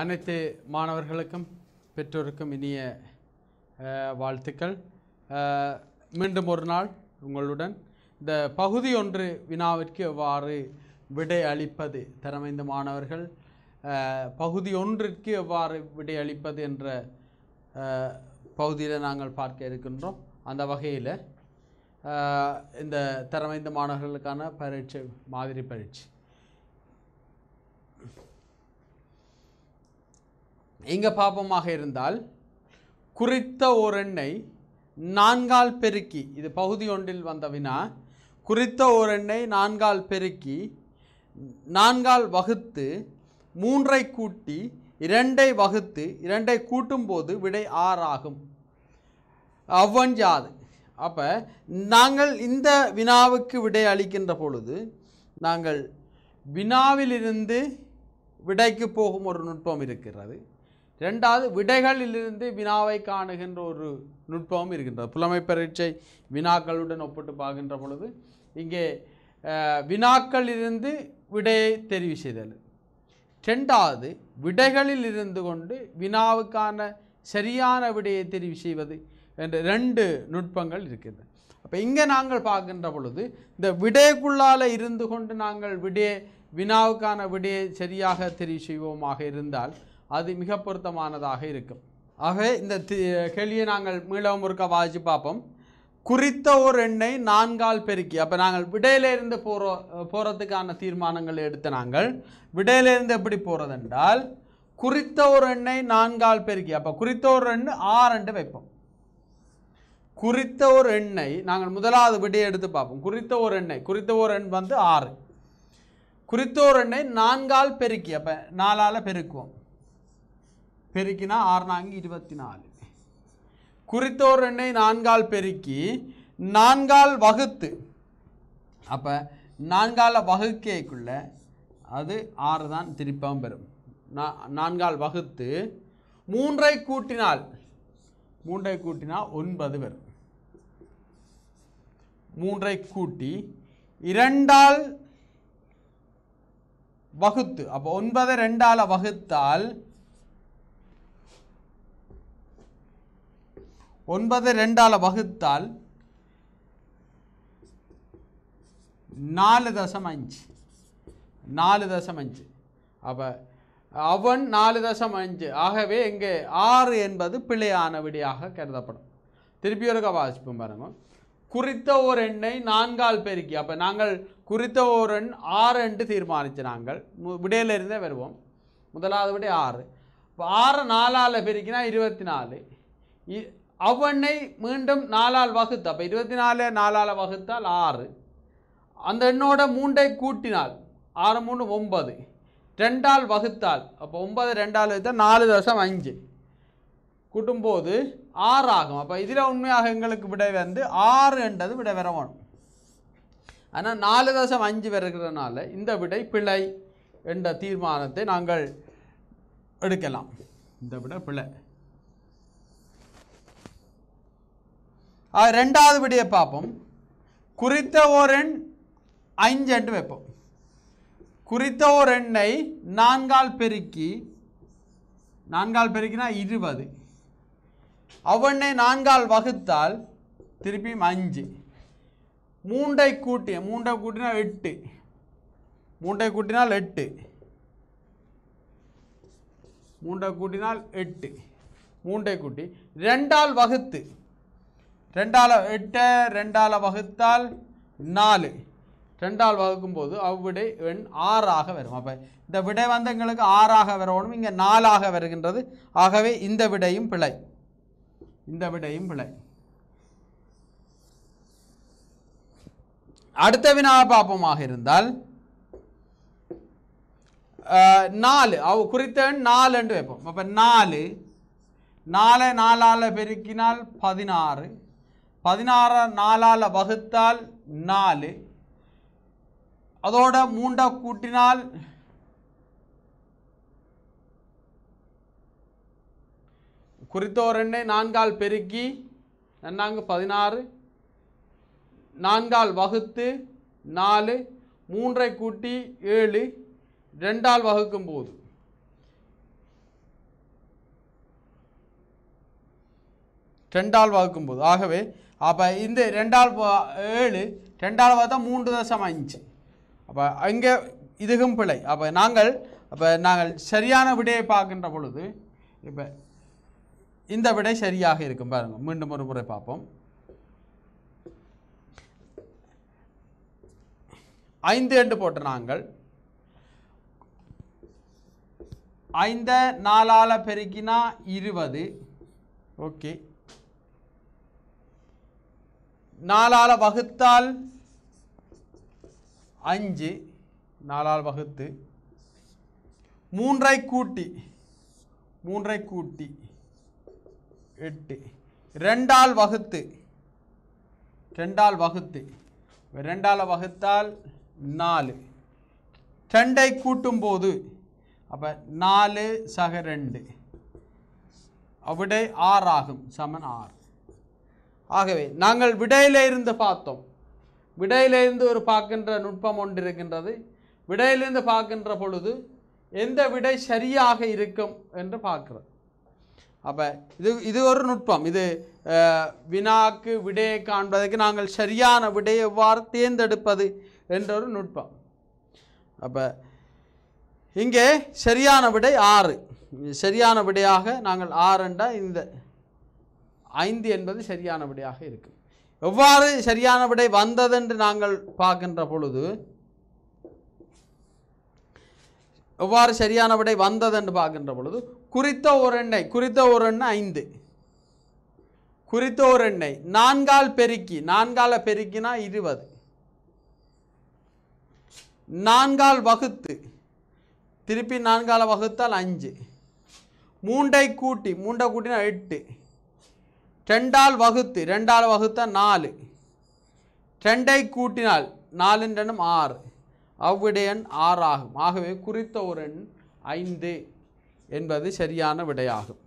அனைத்து மாணவர்களுக்கும் பெற்றோருக்கும் இனிய வாழ்த்துக்கள் மீண்டும் ஒரு நாள் உங்களுடன் இந்த பகுதி ஒன்று வினாவிற்கு எவ்வாறு விடை அளிப்பது திறமைந்த மாணவர்கள் பகுதி ஒன்றிற்கு எவ்வாறு விடை அளிப்பது என்ற பகுதியில் நாங்கள் பார்க்க இருக்கின்றோம் அந்த வகையில் இந்த திறமைந்த மாணவர்களுக்கான பரீட்சை மாதிரி பரீட்சை எங்கே பாபமாக இருந்தால் குறித்த ஒரு எண்ணெய் நான்கால் பெருக்கி இது பகுதி ஒன்றில் வந்த வினா குறித்த எண்ணெய் நான்கால் பெருக்கி நான்கால் வகுத்து மூன்றை கூட்டி இரண்டை வகுத்து இரண்டை கூட்டும்போது விடை ஆறாகும் அவ்வஞ்சாது அப்போ நாங்கள் இந்த வினாவுக்கு விடை அளிக்கின்ற பொழுது நாங்கள் வினாவிலிருந்து விடைக்கு போகும் ஒரு நுட்பம் இருக்கிறது ரெண்டாவது விடைகளிலிருந்து வினாவை காணுகின்ற ஒரு நுட்பமும் இருக்கின்றது புலமை பரீட்சை வினாக்களுடன் ஒப்பிட்டு பார்க்கின்ற பொழுது இங்கே வினாக்களிலிருந்து விடையை தெரிவு செய்தல் ரெண்டாவது விடைகளில் இருந்து கொண்டு வினாவுக்கான சரியான விடையை தெரிவு செய்வது என்ற ரெண்டு நுட்பங்கள் இருக்கின்றன அப்போ இங்கே நாங்கள் பார்க்கின்ற பொழுது இந்த விடைக்குள்ளால் இருந்து கொண்டு நாங்கள் விடையை வினாவுக்கான விடையை சரியாக தெரிவு செய்வோமாக இருந்தால் அது மிக பொருத்தமானதாக இருக்கும் ஆகவே இந்த கேள்வியை நாங்கள் மீளவும் ஒருக்க வாசி பார்ப்போம் குறித்த ஒரு எண்ணை நான்கால் பெருக்கி அப்போ நாங்கள் விடையிலேருந்து போகிறோம் போகிறதுக்கான தீர்மானங்கள் எடுத்த நாங்கள் விடையிலிருந்து எப்படி போகிறதென்றால் குறித்த ஒரு எண்ணை நான்கால் பெருக்கி அப்போ குறித்த ஒரு எண்ணு ஆறண்டு வைப்போம் குறித்த ஒரு எண்ணை நாங்கள் முதலாவது விடையை எடுத்து பார்ப்போம் குறித்த ஒரு எண்ணெய் குறித்த ஒரு எண் வந்து ஆறு குறித்த ஒரு எண்ணெய் நான்கால் பெருக்கி அப்போ நாலால் பெருக்குவோம் பெருக்கினா ஆறு நான்கு இருபத்தி நாலு குறித்தோர் எண்ணை நான்கால் பெருக்கி நான்கால் வகுத்து அப்போ நான்கால் வகுக்கைக்குள்ள அது ஆறு தான் திருப்பம் பெறும் நான்கால் வகுத்து மூன்றை கூட்டினால் மூன்றை கூட்டினால் ஒன்பது பெறும் மூன்றை கூட்டி இரண்டால் வகுத்து அப்போ ஒன்பதை ரெண்டால் வகுத்தால் ஒன்பது ரெண்டால் வகுத்தால் நாலு தசம் அஞ்சு நாலு தசம் அஞ்சு அப்போ அவன் நாலு தசம் அஞ்சு ஆகவே இங்கே ஆறு என்பது பிழையான விடியாக கருதப்படும் திருப்பி ஒரு வாசிப்போம் குறித்த ஓர் எண்ணை நான்கால் பெருக்கி அப்போ நாங்கள் குறித்த ஓர் எண் ஆறு என்று தீர்மானித்து நாங்கள் விடையிலிருந்தே வருவோம் முதலாவது விட ஆறு இப்போ ஆறு நாலால் பெருக்கினா இருபத்தி நாலு அவனை மீண்டும் நாலால் வகுத்து அப்போ இருபத்தி நாலு நாலால் வகுத்தால் ஆறு அந்த எண்ணோட மூண்டை கூட்டினால் ஆறு மூணு ஒன்பது ரெண்டால் வகுத்தால் அப்போ ஒன்பது ரெண்டால் வகுத்தால் நாலு தசம் அஞ்சு கூட்டும்போது ஆறு ஆகும் அப்போ இதில் உண்மையாக எங்களுக்கு விடை வந்து ஆறு என்றது விடை வர வேணும் ஆனால் நாலு தசம் அஞ்சு வருகிறதுனால இந்த விடை பிழை என்ற தீர்மானத்தை நாங்கள் எடுக்கலாம் இந்த விட பிழை ரெண்டாவது விடையை பார்ப்போம் குறித்த ஓர் எண் ஐந்து என்று வைப்போம் குறித்த ஓர் எண்ணை நான்கால் பெருக்கி நான்கால் பெருக்கினா இருபது அவனை நான்கால் வகுத்தால் திருப்பியும் அஞ்சு மூண்டை கூட்டிய மூண்டை கூட்டினா எட்டு மூண்டை கூட்டினால் எட்டு மூண்டை கூட்டினால் எட்டு மூண்டை கூட்டி ரெண்டால் வகுத்து ரெண்டால் எட்டு ரெண்டால் வகுத்தால் நாலு ரெண்டால் வகுக்கும்போது அவ்விடை எண் ஆறாக வரும் அப்போ இந்த விடை வந்து எங்களுக்கு ஆறாக வரணும் இங்கே நாலாக வருகின்றது ஆகவே இந்த விடையும் பிழை இந்த விடையும் பிழை அடுத்த வினா பாப்பமாக இருந்தால் நாலு அவ குறித்த எண் என்று வைப்போம் அப்போ நாலு நாலு நாலால் பெருக்கினால் பதினாறு பதினாறு நாலால் வகுத்தால் நாலு அதோட மூண்டை கூட்டினால் குறித்த ஒரு எண்ணை நான்கால் பெருக்கி நன்னாங்க பதினாறு நான்கால் வகுத்து நாலு மூன்றை கூட்டி ஏழு ரெண்டால் வகுக்கும் போது ரெண்டால் வகுக்கும்போது ஆகவே அப்போ இந்த ரெண்டாவது ஏழு ரெண்டாவது பார்த்தா மூன்று தசம் அஞ்சு அப்போ அங்கே இதுகும் பிழை அப்போ நாங்கள் அப்போ நாங்கள் சரியான விடையை பார்க்கின்ற பொழுது இப்போ இந்த விடை சரியாக இருக்கும் பாருங்கள் மீண்டும் ஒரு முறை பார்ப்போம் ஐந்து எண்டு போட்ட நாங்கள் ஐந்த நாலால் பெருக்கினா இருபது ஓகே நாலால் வகுத்தால் அஞ்சு நாலால் வகுத்து மூன்றை கூட்டி மூன்றை கூட்டி எட்டு ரெண்டால் வகுத்து ரெண்டால் வகுத்து ரெண்டால் வகுத்தால் நாலு ரெண்டை கூட்டும்போது அப்போ நாலு சக ரெண்டு அவிடை ஆறாகும் சமன் ஆறு ஆகவே நாங்கள் விடையில இருந்து பார்த்தோம் விடையிலிருந்து ஒரு பார்க்கின்ற நுட்பம் ஒன்று இருக்கின்றது விடையிலிருந்து பார்க்கின்ற பொழுது எந்த விடை சரியாக இருக்கும் என்று பார்க்குறோம் அப்போ இது இது ஒரு நுட்பம் இது வினாக்கு விடையை காண்பதற்கு நாங்கள் சரியான விடையை எவ்வாறு தேர்ந்தெடுப்பது என்ற ஒரு நுட்பம் அப்போ இங்கே சரியான விடை ஆறு சரியான விடையாக நாங்கள் ஆறுண்டா இந்த ஐந்து என்பது சரியான விடையாக இருக்கு எவ்வாறு சரியான விடை வந்ததென்று நாங்கள் பார்க்கின்ற பொழுது எவ்வாறு சரியான விடை வந்ததென்று பார்க்கின்ற பொழுது குறித்த ஒரு எண்ணெய் குறித்த ஒரு எண்ணெய் ஐந்து குறித்த ஒரு எண்ணெய் நான்கால் பெருக்கி நான்கால பெருக்கினா இருபது நான்கால் வகுத்து திருப்பி நான்கால வகுத்தால் அஞ்சு மூண்டை கூட்டி மூண்டை கூட்டினா எட்டு ரெண்டால் வகுத்து ரெண்டால் வகுத்த நாலு ரெண்டை கூட்டினால் நாலின் ரெண்டும் ஆறு அவ்விடையன் ஆறு ஆகும் ஆகவே குறித்த ஒரு எண் ஐந்து என்பது சரியான விடையாகும்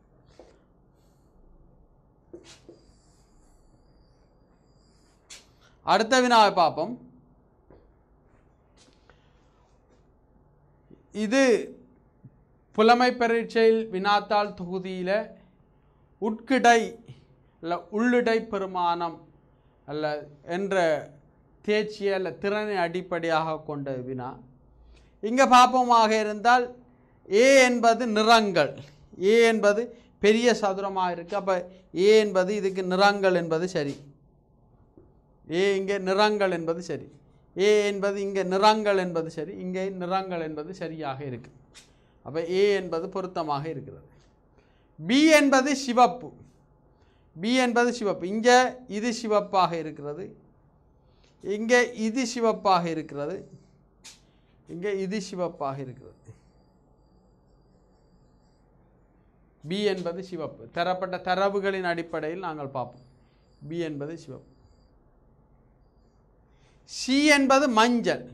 அடுத்த வினாவை பார்ப்போம் இது புலமை பரீட்சையில் வினாத்தாள் தொகுதியில் உட்கிடை இல்லை உள்ளிடை பெருமானம் அல்ல என்ற தேர்ச்சியை அல்ல திறனை அடிப்படையாக கொண்ட வினா இங்கே பார்ப்போமாக இருந்தால் ஏ என்பது நிறங்கள் ஏ என்பது பெரிய சதுரமாக இருக்குது அப்போ ஏ என்பது இதுக்கு நிறங்கள் என்பது சரி ஏ இங்கே நிறங்கள் என்பது சரி ஏ என்பது இங்கே நிறங்கள் என்பது சரி இங்கே நிறங்கள் என்பது சரியாக இருக்குது அப்போ ஏ என்பது பொருத்தமாக இருக்கிறது பி என்பது சிவப்பு பி என்பது சிவப்பு இங்கே இது சிவப்பாக இருக்கிறது இங்கே இது சிவப்பாக இருக்கிறது இங்கே இது சிவப்பாக இருக்கிறது பி என்பது சிவப்பு தரப்பட்ட தரவுகளின் அடிப்படையில் நாங்கள் பார்ப்போம் பி என்பது சிவப்பு சி என்பது மஞ்சள்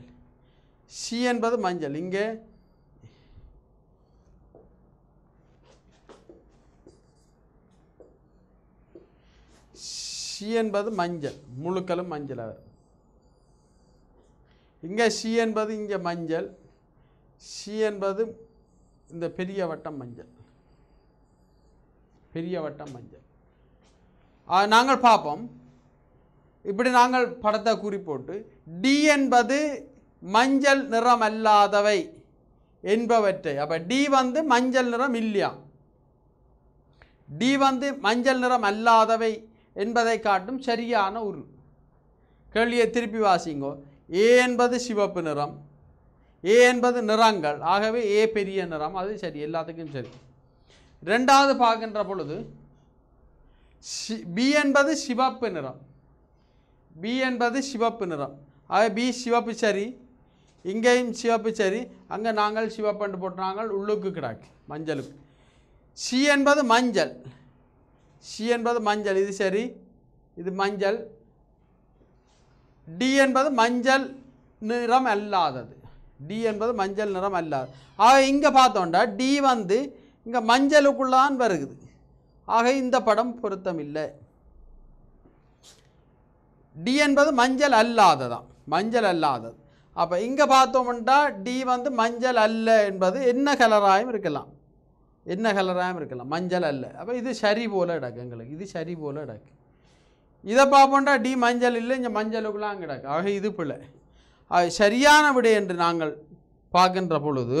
சி என்பது மஞ்சள் இங்கே சி என்பது மஞ்சள் முழுக்களும் மஞ்சள் இங்கே சி என்பது இங்கே மஞ்சள் சி என்பது இந்த பெரிய வட்டம் மஞ்சள் பெரிய வட்டம் மஞ்சள் நாங்கள் பார்ப்போம் இப்படி நாங்கள் படத்தை குறிப்போட்டு டி என்பது மஞ்சள் நிறம் அல்லாதவை என்பவற்றை அப்போ டி வந்து மஞ்சள் நிறம் இல்லையா டி வந்து மஞ்சள் நிறம் அல்லாதவை என்பதை காட்டும் சரியான உரு கேள்வியை திருப்பி வாசிங்கோ ஏ என்பது சிவப்பு நிறம் ஏ என்பது நிறங்கள் ஆகவே ஏ பெரிய நிறம் அது சரி எல்லாத்துக்கும் சரி ரெண்டாவது பார்க்கின்ற பொழுது பி என்பது சிவப்பு நிறம் பி என்பது சிவப்பு நிறம் ஆக பி சிவப்பு சரி இங்கேயும் சிவப்பு சரி அங்கே நாங்கள் சிவப்பண்டு போட்டு நாங்கள் உள்ளுக்கு கிடாக்கு மஞ்சளுக்கு சி என்பது மஞ்சள் சி என்பது மஞ்சள் இது சரி இது மஞ்சள் டி என்பது மஞ்சள் நிறம் அல்லாதது டி என்பது மஞ்சள் நிறம் அல்லாது ஆக இங்கே பார்த்தோண்டா டி வந்து இங்கே மஞ்சளுக்குள்ளான் வருகுது ஆக இந்த படம் பொருத்தமில்லை டி என்பது மஞ்சள் அல்லாததான் மஞ்சள் அல்லாதது அப்போ இங்கே பார்த்தோம்னா டி வந்து மஞ்சள் அல்ல என்பது என்ன கலராயும் இருக்கலாம் என்ன கலராகவும் இருக்கலாம் மஞ்சள் அல்ல அப்போ இது சரி போல் கிடக்கு எங்களுக்கு இது சரி போல் கிடக்கு இதை பார்ப்போண்டா டி மஞ்சள் இல்லை இங்கே மஞ்சளுக்குலாம் கிடக்கு ஆக இது பிள்ளை சரியான விடை என்று நாங்கள் பார்க்கின்ற பொழுது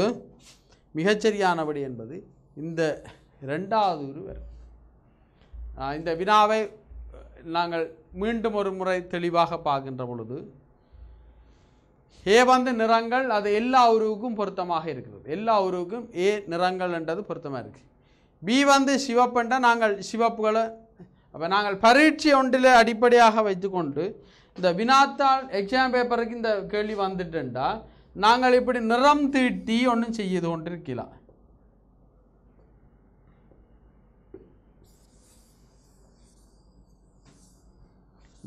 மிகச்சரியான விடை என்பது இந்த ரெண்டாவது ஒரு இந்த வினாவை நாங்கள் மீண்டும் ஒரு முறை தெளிவாக பார்க்கின்ற பொழுது ஏவந்த நிறங்கள் அது எல்லா உருவுக்கும் பொருத்தமாக இருக்கிறது எல்லா உருவுக்கும் ஏ நிறங்கள்ன்றது பொருத்தமாக இருக்குது பி வந்து சிவப்புன்ற நாங்கள் சிவப்புகளை அப்போ நாங்கள் பரீட்சை ஒன்றில் அடிப்படையாக வைத்துக்கொண்டு இந்த வினாத்தாள் எக்ஸாம் பேப்பருக்கு இந்த கேள்வி வந்துட்டுண்டா நாங்கள் இப்படி நிறம் தீட்டி ஒன்றும் செய்யது ஒன்று இருக்கலாம்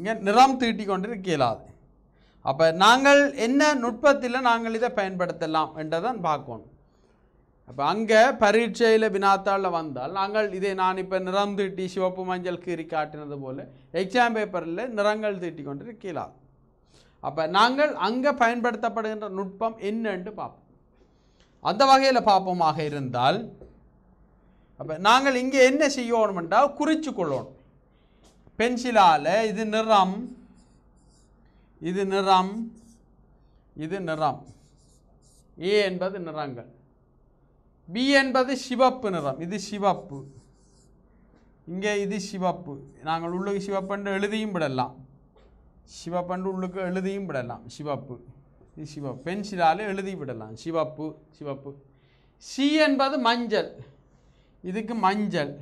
இங்கே நிறம் தீட்டி கொண்டு இருக்கலாது அப்போ நாங்கள் என்ன நுட்பத்தில் நாங்கள் இதை பயன்படுத்தலாம் என்றதான் பார்க்கணும் அப்போ அங்கே பரீட்சையில் வினாத்தாளில் வந்தால் நாங்கள் இதை நான் இப்போ நிறம் தீட்டி சிவப்பு மஞ்சள் கீறி காட்டினது போல் எக்ஸாம் பேப்பரில் நிறங்கள் தீட்டி கொண்டு இருக்கலாம் அப்போ நாங்கள் அங்கே பயன்படுத்தப்படுகின்ற நுட்பம் என்னன்னு பார்ப்போம் அந்த வகையில் பார்ப்போமாக இருந்தால் அப்போ நாங்கள் இங்கே என்ன என்றால் குறித்து கொள்ளணும் பென்சிலால் இது நிறம் இது நிறம் இது நிறம் ஏ என்பது நிறங்கள் பி என்பது சிவப்பு நிறம் இது சிவப்பு இங்கே இது சிவப்பு நாங்கள் உள்ளுக்கு சிவப்பண்டு எழுதியும் விடலாம் சிவப்பண்டு உள்ளுக்கு எழுதியும் விடலாம் சிவப்பு இது சிவப்பு பென்சிலால் எழுதி விடலாம் சிவப்பு சிவப்பு சி என்பது மஞ்சள் இதுக்கு மஞ்சள்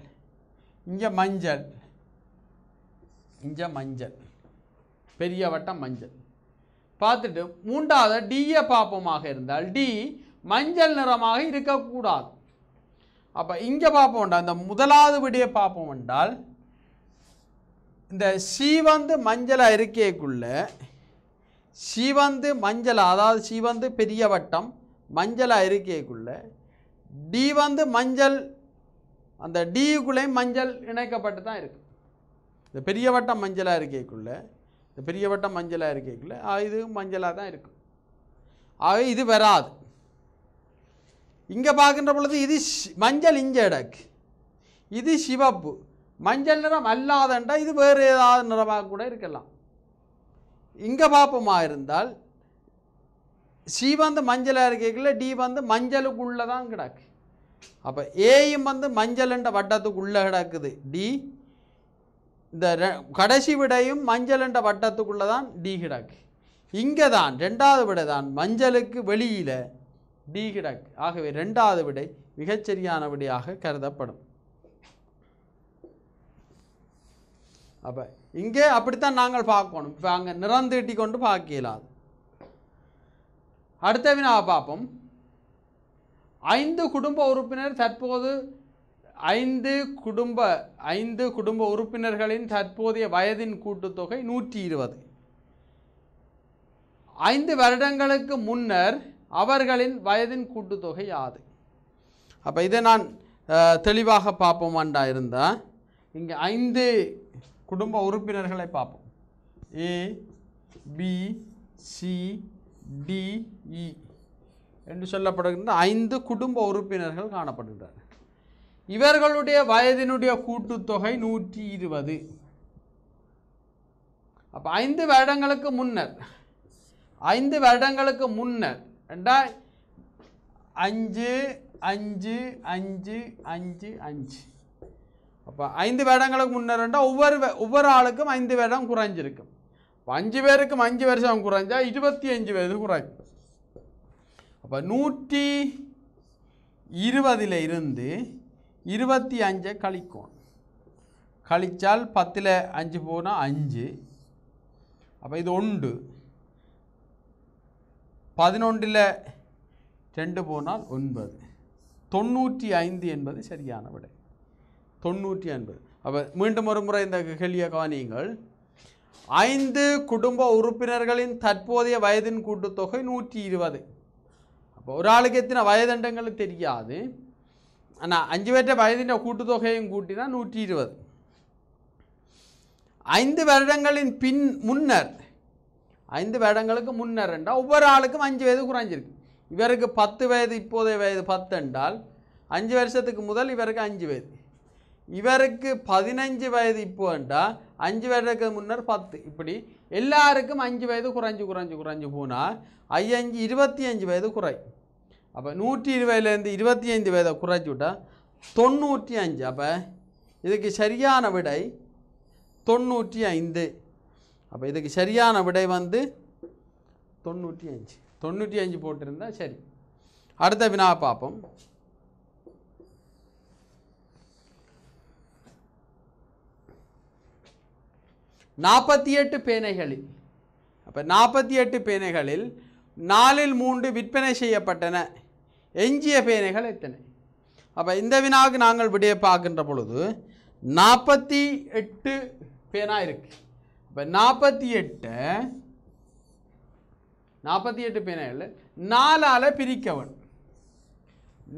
இங்கே மஞ்சள் இங்கே மஞ்சள் பெரிய வட்டம் மஞ்சள் பார்த்துட்டு மூன்றாவது டிஏ பாப்பமாக இருந்தால் டி மஞ்சள் நிறமாக இருக்கக்கூடாது அப்போ இங்கே பார்ப்போம்டா இந்த முதலாவது விடியை பார்ப்போம் என்றால் இந்த சீவந்து மஞ்சளாக இருக்கைக்குள்ள சிவந்து மஞ்சள் அதாவது சிவந்து பெரிய வட்டம் மஞ்சளாக இருக்கைக்குள்ள டி வந்து மஞ்சள் அந்த டிக்குள்ளேயும் மஞ்சள் இணைக்கப்பட்டு தான் இருக்குது இந்த பெரிய வட்டம் மஞ்சளாக இருக்கேக்குள்ளே இந்த பெரிய வட்டம் மஞ்சளாக இருக்கீங்கள இது மஞ்சளாக தான் இருக்கும் ஆக இது வராது இங்கே பார்க்கின்ற பொழுது இது மஞ்சள் இஞ்ச இடக்கு இது சிவப்பு மஞ்சள் நிறம் அல்லாதண்டா இது வேறு ஏதாவது நிறமாக கூட இருக்கலாம் இங்கே பார்ப்போமா இருந்தால் சி வந்து மஞ்சளாக இருக்கீங்கள டி வந்து மஞ்சளுக்குள்ளே தான் கிடக்கு அப்போ ஏயும் வந்து மஞ்சள்ன்ற வட்டத்துக்குள்ளே கிடக்குது டி இந்த கடைசி விடையும் மஞ்சள் என்ற வட்டத்துக்குள்ளே தான் டி கிடக்கு இங்கே தான் ரெண்டாவது விடை தான் மஞ்சளுக்கு வெளியில் டி கிடக்கு ஆகவே ரெண்டாவது விடை மிகச்சரியான விடையாக கருதப்படும் அப்போ இங்கே அப்படித்தான் நாங்கள் பார்க்கணும் இப்போ அங்கே நிறம் தீட்டி கொண்டு பார்க்க அடுத்த வினா பார்ப்போம் ஐந்து குடும்ப உறுப்பினர் தற்போது ஐந்து குடும்ப ஐந்து குடும்ப உறுப்பினர்களின் தற்போதைய வயதின் கூட்டுத்தொகை நூற்றி இருபது ஐந்து வருடங்களுக்கு முன்னர் அவர்களின் வயதின் கூட்டுத்தொகை யாது அப்போ இதை நான் தெளிவாக பார்ப்போமாண்டா இருந்தால் இங்கே ஐந்து குடும்ப உறுப்பினர்களை பார்ப்போம் ஏ பி சி டிஇ என்று சொல்லப்படுகின்ற ஐந்து குடும்ப உறுப்பினர்கள் காணப்படுகின்றனர் இவர்களுடைய வயதினுடைய கூட்டுத்தொகை நூற்றி இருபது அப்போ ஐந்து வருடங்களுக்கு முன்னர் ஐந்து வருடங்களுக்கு முன்னர் ரெண்டா அஞ்சு அஞ்சு அஞ்சு அஞ்சு அஞ்சு அப்போ ஐந்து வருடங்களுக்கு முன்னர்ண்டா ஒவ்வொரு ஒவ்வொரு ஆளுக்கும் ஐந்து வருடம் குறைஞ்சிருக்கும் அஞ்சு பேருக்கும் அஞ்சு வருஷம் குறைஞ்சா இருபத்தி அஞ்சு பேர் குறைக்கும் அப்போ நூற்றி இருபதில் இருந்து இருபத்தி அஞ்சை கழிக்கணும் கழித்தால் பத்தில் அஞ்சு போனால் அஞ்சு அப்போ இது ஒன்று பதினொன்றில் ரெண்டு போனால் ஒன்பது தொண்ணூற்றி ஐந்து என்பது சரியான விடை தொண்ணூற்றி ஐம்பது அப்போ மீண்டும் ஒரு முறை இந்த கேள்வியை கவனியுங்கள் ஐந்து குடும்ப உறுப்பினர்களின் தற்போதைய வயதின் கூட்டுத்தொகை நூற்றி இருபது அப்போ ஒரு ஆளுக்கு எத்தனை வயதுண்டங்களுக்கு தெரியாது എന്നാ അഞ്ച് പേരുടെ വയതിൻ്റെ കൂട്ടുതുകയും കൂട്ടിനാൽ നൂറ്റി ഇരുപത് ஐந்து வருடங்களின் பின் முன்னர் ஐந்து வருடங்களுக்கு முன்னர் என்றால் ஒவ்வொரு ஆளுக்கும் அஞ்சு வயது குறைஞ்சிருக்கு இவருக்கு பத்து வயது இப்போதைய வயது பத்து என்றால் அஞ்சு வருஷத்துக்கு முதல் இவருக்கு அஞ்சு வயது இவருக்கு பதினஞ்சு வயது இப்போ என்றால் அஞ்சு வருடத்துக்கு முன்னர் பத்து இப்படி எல்லாருக்கும் அஞ்சு வயது குறைஞ்சு குறைஞ்சு குறைஞ்சு போனால் ஐயஞ்சு இருபத்தி அஞ்சு வயது குறை அப்போ நூற்றி இருபதுலேருந்து இருபத்தி ஐந்து வயதை குறைச்சி விட்டால் தொண்ணூற்றி அஞ்சு அப்போ இதுக்கு சரியான விடை தொண்ணூற்றி ஐந்து அப்போ இதுக்கு சரியான விடை வந்து தொண்ணூற்றி அஞ்சு தொண்ணூற்றி அஞ்சு போட்டிருந்தா சரி அடுத்த வினா பார்ப்போம் நாற்பத்தி எட்டு பேனைகளில் அப்போ நாற்பத்தி எட்டு பேனைகளில் நாலில் மூன்று விற்பனை செய்யப்பட்டன எஞ்சிய பேனைகள் எத்தனை அப்போ இந்த வினாவுக்கு நாங்கள் விடிய பார்க்கின்ற பொழுது நாற்பத்தி எட்டு பேனா இருக்கு இப்போ நாற்பத்தி எட்டு நாற்பத்தி எட்டு பேனைகள் நாலால் பிரிக்கவன்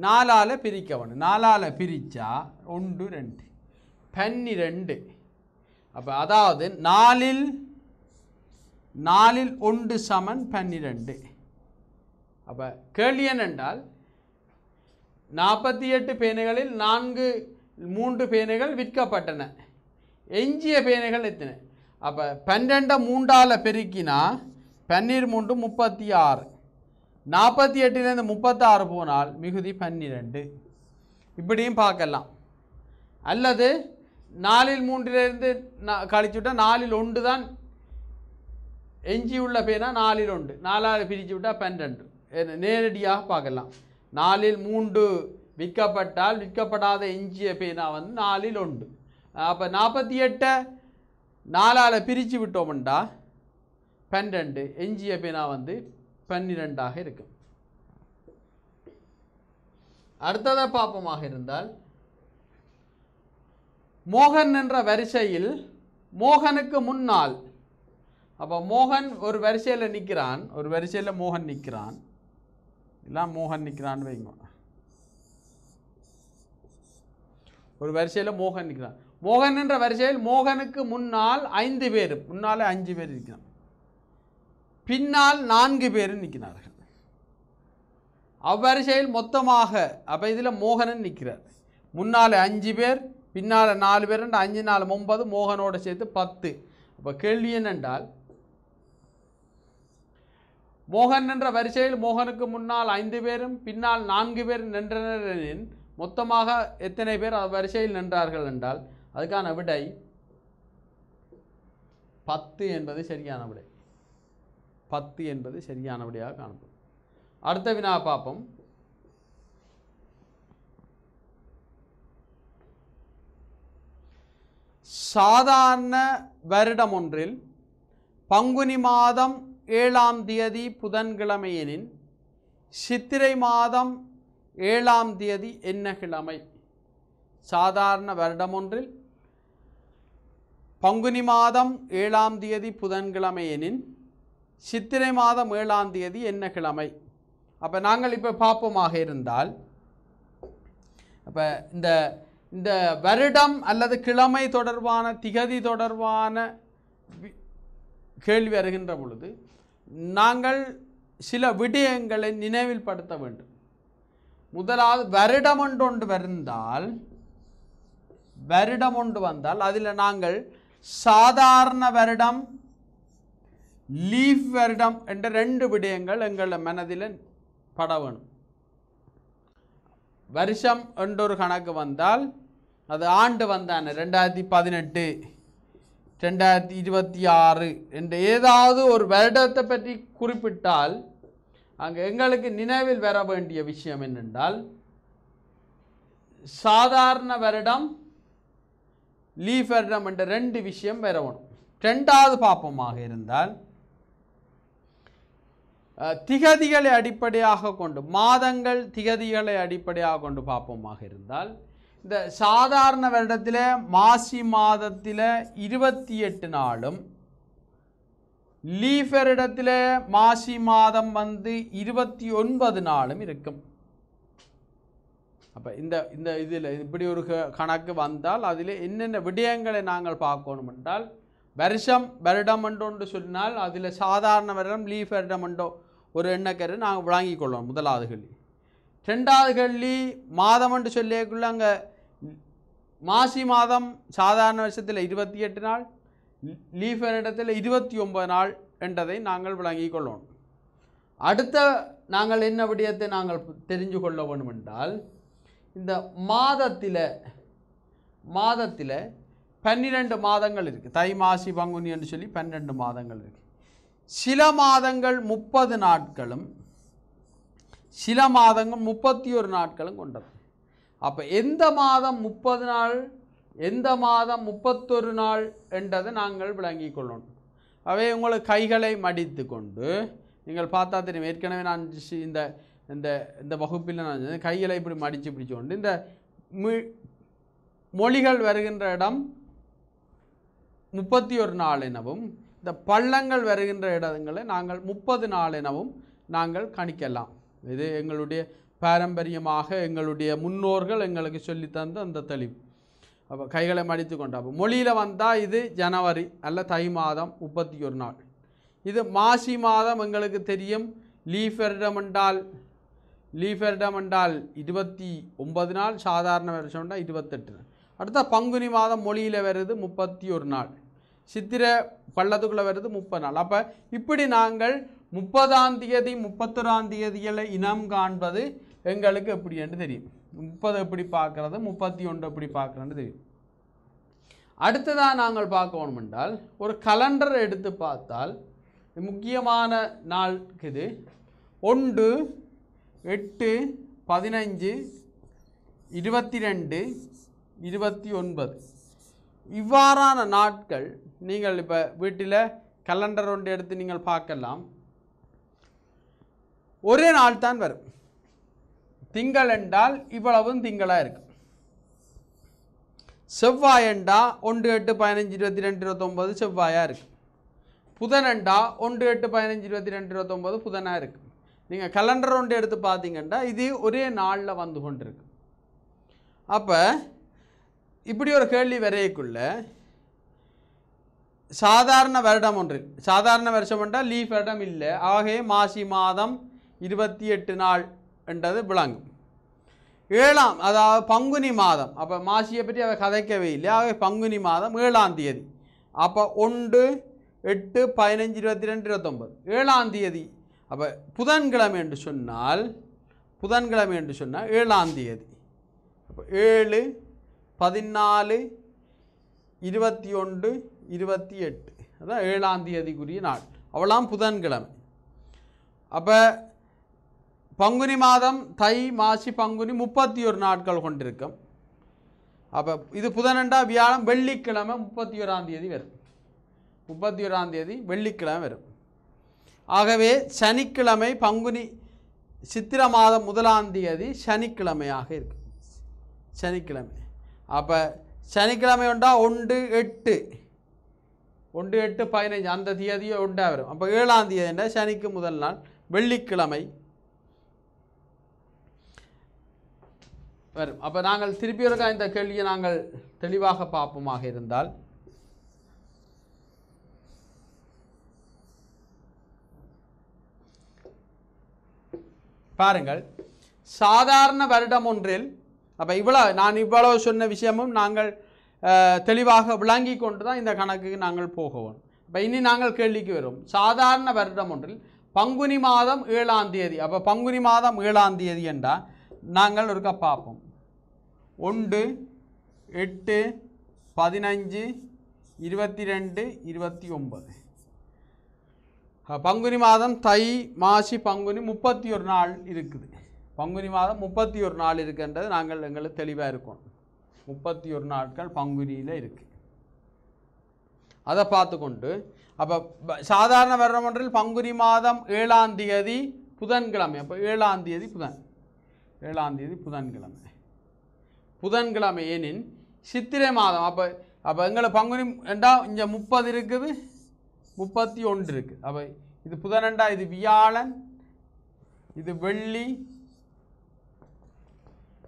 நாலால் பிரிக்கவன் நாலால் பிரித்தா ஒன்று ரெண்டு பன்னிரெண்டு அப்போ அதாவது நாலில் நாலில் ஒன்று சமன் பன்னிரெண்டு அப்போ கேள்வி என்னென்றால் நாற்பத்தி எட்டு பேனைகளில் நான்கு மூன்று பேனைகள் விற்கப்பட்டன எஞ்சிய பேனைகள் எத்தனை அப்போ பன்னெண்டை மூன்றால் பெருக்கினா பன்னீர் மூன்று முப்பத்தி ஆறு நாற்பத்தி எட்டுலேருந்து முப்பத்தாறு போனால் மிகுதி பன்னிரெண்டு இப்படியும் பார்க்கலாம் அல்லது நாலில் மூன்றிலிருந்து கழிச்சு நாலில் ஒன்று தான் எஞ்சி உள்ள பேனா நாலில் ஒன்று நாலாவது பிரித்து விட்டால் பன்னெண்டு நேரடியாக பார்க்கலாம் நாலில் மூன்று விற்கப்பட்டால் விற்கப்படாத எஞ்சிய பேனா வந்து நாலில் ஒன்று அப்போ நாற்பத்தி எட்டை நாலால் பிரித்து விட்டோம்ண்டா பன்னிரெண்டு எஞ்சிய பேனா வந்து பன்னிரெண்டாக இருக்கும் அடுத்ததை பாப்பமாக இருந்தால் மோகன் என்ற வரிசையில் மோகனுக்கு முன்னால் அப்போ மோகன் ஒரு வரிசையில் நிற்கிறான் ஒரு வரிசையில் மோகன் நிற்கிறான் எல்லாம் மோகன் நிற்கிறான்னு வைங்க ஒரு வரிசையில் மோகன் நிற்கிறான் மோகன் என்ற வரிசையில் மோகனுக்கு முன்னால் ஐந்து பேர் முன்னால் அஞ்சு பேர் நிற்கிறான் பின்னால் நான்கு பேர் நிற்கிறார்கள் அவ்வரிசையில் மொத்தமாக அப்போ இதில் மோகனன் நிற்கிறார் முன்னால் அஞ்சு பேர் பின்னால் நாலு பேர் அஞ்சு நாலு ஒன்பது மோகனோடு சேர்த்து பத்து இப்போ கேள்வி என்னென்றால் மோகன் என்ற வரிசையில் மோகனுக்கு முன்னால் ஐந்து பேரும் பின்னால் நான்கு பேர் நின்றனர் மொத்தமாக எத்தனை பேர் வரிசையில் நின்றார்கள் என்றால் அதுக்கான விடை பத்து என்பது சரியான விடை பத்து என்பது சரியான விடையாக காணப்படும் அடுத்த வினா பார்ப்போம் சாதாரண வருடம் ஒன்றில் பங்குனி மாதம் ஏழாம் தேதி புதன்கிழமையெனின் சித்திரை மாதம் ஏழாம் தேதி என்ன கிழமை சாதாரண வருடம் ஒன்றில் பங்குனி மாதம் ஏழாம் தேதி புதன்கிழமை எனின் சித்திரை மாதம் ஏழாம் தேதி என்ன கிழமை அப்போ நாங்கள் இப்போ பார்ப்போமாக இருந்தால் அப்போ இந்த இந்த வருடம் அல்லது கிழமை தொடர்பான திகதி தொடர்பான கேள்வி வருகின்ற பொழுது நாங்கள் சில விடயங்களை நினைவில் படுத்த வேண்டும் முதலாவது வருடம் ஒன்று ஒன்று வந்தால் வருடம் ஒன்று வந்தால் அதில் நாங்கள் சாதாரண வருடம் லீவ் வருடம் என்ற ரெண்டு விடயங்கள் எங்கள் மனதில் பட வேணும் வருஷம் என்றொரு கணக்கு வந்தால் அது ஆண்டு வந்தான ரெண்டாயிரத்தி பதினெட்டு ரெண்டாயிரத்தி இருபத்தி ஆறு என்று ஏதாவது ஒரு வருடத்தை பற்றி குறிப்பிட்டால் அங்கே எங்களுக்கு நினைவில் வர வேண்டிய விஷயம் என்னென்றால் சாதாரண வருடம் லீஃப் வருடம் என்ற ரெண்டு விஷயம் வரணும் ரெண்டாவது பாப்பமாக இருந்தால் திகதிகளை அடிப்படையாக கொண்டு மாதங்கள் திகதிகளை அடிப்படையாக கொண்டு பார்ப்போமாக இருந்தால் இந்த சாதாரண வருடத்தில் மாசி மாதத்தில் இருபத்தி எட்டு நாளும் லீஃபர் மாசி மாதம் வந்து இருபத்தி ஒன்பது நாளும் இருக்கும் அப்போ இந்த இந்த இதில் இப்படி ஒரு கணக்கு வந்தால் அதில் என்னென்ன விடயங்களை நாங்கள் பார்க்கணும் என்றால் வருஷம் வருடம் என்றோன்று சொன்னால் அதில் சாதாரண வருடம் லீஃப் என்றோ ஒரு எண்ணக்கரை நாங்கள் வழங்கிக் கொள்வோம் முதலாவது கேள்வி ரெண்டாவது கேள்வி மாதம் என்று சொல்லியக்குள்ள அங்கே மாசி மாதம் சாதாரண வருஷத்தில் இருபத்தி எட்டு நாள் லீஃப் இடத்தில் இருபத்தி ஒன்பது நாள் என்றதை நாங்கள் விளங்கி கொள்ளணும் அடுத்த நாங்கள் என்ன விடயத்தை நாங்கள் தெரிஞ்சு கொள்ள வேண்டும் என்றால் இந்த மாதத்தில் மாதத்தில் பன்னிரெண்டு மாதங்கள் இருக்குது தை மாசி பங்குனி என்று சொல்லி பன்னிரெண்டு மாதங்கள் இருக்குது சில மாதங்கள் முப்பது நாட்களும் சில மாதங்கள் முப்பத்தி ஒரு நாட்களும் கொண்டது அப்போ எந்த மாதம் முப்பது நாள் எந்த மாதம் முப்பத்தொரு நாள் என்றதை நாங்கள் விளங்கி கொள்ளணும் அவை உங்களை கைகளை மடித்து கொண்டு நீங்கள் பார்த்தா தெரியும் ஏற்கனவே நான் இந்த இந்த இந்த வகுப்பில் நான் கைகளை இப்படி மடித்து பிடிச்சு கொண்டு இந்த மொழிகள் வருகின்ற இடம் முப்பத்தி ஒரு நாள் எனவும் இந்த பள்ளங்கள் வருகின்ற இடங்களை நாங்கள் முப்பது நாள் எனவும் நாங்கள் கணிக்கலாம் இது எங்களுடைய பாரம்பரியமாக எங்களுடைய முன்னோர்கள் எங்களுக்கு சொல்லித்தந்த அந்த தெளிவு அப்போ கைகளை மடித்து கொண்டா அப்போ மொழியில் வந்தால் இது ஜனவரி அல்ல தை மாதம் முப்பத்தி ஒரு நாள் இது மாசி மாதம் எங்களுக்கு தெரியும் லீஃபெர்டம் என்றால் லீஃபெர்டம் என்றால் இருபத்தி ஒன்பது நாள் சாதாரண வருஷம்னா இருபத்தெட்டு நாள் அடுத்த பங்குனி மாதம் மொழியில் வருது முப்பத்தி ஒரு நாள் சித்திர பள்ளத்துக்குள்ளே வருது முப்பது நாள் அப்போ இப்படி நாங்கள் முப்பதாம் தேதி முப்பத்தொராம் தேதியில் இனம் காண்பது எங்களுக்கு எப்படி என்று தெரியும் முப்பது எப்படி பார்க்குறது முப்பத்தி ஒன்று எப்படி பார்க்குறேன்னு தெரியும் அடுத்ததாக நாங்கள் பார்க்கணும் என்றால் ஒரு கலண்டர் எடுத்து பார்த்தால் முக்கியமான நாளுக்கு இது ஒன்று எட்டு பதினஞ்சு இருபத்தி ரெண்டு இருபத்தி ஒன்பது இவ்வாறான நாட்கள் நீங்கள் இப்போ வீட்டில் கலண்டர் ஒன்று எடுத்து நீங்கள் பார்க்கலாம் ஒரே நாள் தான் வரும் திங்கள் என்றால் இவ்வளவும் திங்களாக இருக்கும் செவ்வாய் என்றால் ஒன்று எட்டு பதினஞ்சு இருபத்தி ரெண்டு இருபத்தொம்பது செவ்வாயாக இருக்குது புதனண்டா ஒன்று எட்டு பதினஞ்சு இருபத்தி ரெண்டு இருபத்தொம்பது புதனாக இருக்குது நீங்கள் கலண்டர் ஒன்று எடுத்து பார்த்தீங்கன்னா இது ஒரே நாளில் வந்து கொண்டிருக்கு அப்போ இப்படி ஒரு கேள்வி வரையக்குள்ள சாதாரண வருடம் ஒன்று சாதாரண வருஷம் என்றால் லீஃப் வருடம் இல்லை ஆகவே மாசி மாதம் இருபத்தி எட்டு நாள் என்றது விளங்கும் ஏழாம் அதாவது பங்குனி மாதம் அப்போ மாசியை பற்றி அவர் கதைக்கவே இல்லை ஆகவே பங்குனி மாதம் ஏழாம் தேதி அப்போ ஒன்று எட்டு பதினஞ்சு இருபத்தி ரெண்டு இருபத்தொம்பது ஏழாம் தேதி அப்போ புதன்கிழமை என்று சொன்னால் புதன்கிழமை என்று சொன்னால் ஏழாம் தேதி அப்போ ஏழு பதினாலு இருபத்தி ஒன்று இருபத்தி எட்டு அதான் ஏழாம் தேதிக்குரிய நாள் அவளாம் புதன்கிழமை அப்போ பங்குனி மாதம் தை மாசி பங்குனி முப்பத்தி ஒரு நாட்கள் கொண்டிருக்கும் அப்போ இது புதனண்டா வியாழம் வெள்ளிக்கிழமை முப்பத்தி ஓராம் தேதி வரும் முப்பத்தி ஓராம் தேதி வெள்ளிக்கிழமை வரும் ஆகவே சனிக்கிழமை பங்குனி சித்திர மாதம் முதலாம் தேதி சனிக்கிழமையாக இருக்கும் சனிக்கிழமை அப்போ சனிக்கிழமை உண்டா ஒன்று எட்டு ஒன்று எட்டு பதினைஞ்சு அந்த தேதியோ உண்டாக வரும் அப்போ ஏழாம் தேதிண்டா சனிக்கு முதல் நாள் வெள்ளிக்கிழமை வரும் அப்போ நாங்கள் திருப்பி ஒருக்கா இந்த கேள்வியை நாங்கள் தெளிவாக பார்ப்போமாக இருந்தால் பாருங்கள் சாதாரண வருடம் ஒன்றில் அப்போ இவ்வளோ நான் இவ்வளவு சொன்ன விஷயமும் நாங்கள் தெளிவாக விளங்கி கொண்டு தான் இந்த கணக்குக்கு நாங்கள் போகவும் இப்போ இனி நாங்கள் கேள்விக்கு வரும் சாதாரண வருடம் ஒன்றில் பங்குனி மாதம் ஏழாம் தேதி அப்போ பங்குனி மாதம் ஏழாம் தேதி என்றால் நாங்கள் இருக்க பார்ப்போம் ஒன்று எட்டு பதினஞ்சு இருபத்தி ரெண்டு இருபத்தி ஒன்பது பங்குனி மாதம் தை மாசி பங்குனி முப்பத்தி ஒரு நாள் இருக்குது பங்குனி மாதம் முப்பத்தி ஒரு நாள் இருக்குன்றது நாங்கள் எங்களுக்கு தெளிவாக இருக்கோம் முப்பத்தி ஒரு நாட்கள் பங்குனியில் இருக்குது அதை பார்த்து கொண்டு அப்போ சாதாரண ஒன்றில் பங்குனி மாதம் ஏழாம் தேதி புதன்கிழமை அப்போ ஏழாம் தேதி புதன் ஏழாம் தேதி புதன்கிழமை புதன்கிழமை ஏனின் சித்திரை மாதம் அப்போ அப்போ எங்களை பங்குனி ரெண்டா இங்கே முப்பது இருக்குது முப்பத்தி ஒன்று இருக்குது அப்போ இது புதனண்டா இது வியாழன் இது வெள்ளி